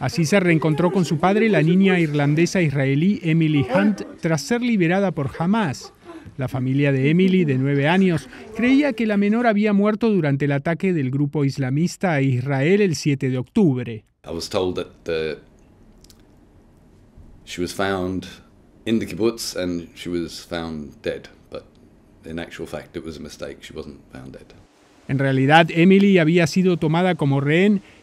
Así se reencontró con su padre la niña irlandesa israelí Emily Hunt tras ser liberada por Hamas. La familia de Emily, de nueve años, creía que la menor había muerto durante el ataque del grupo islamista a Israel el 7 de octubre. En realidad, Emily había sido tomada como rehén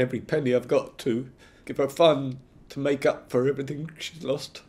every penny I've got to give her fun to make up for everything she's lost.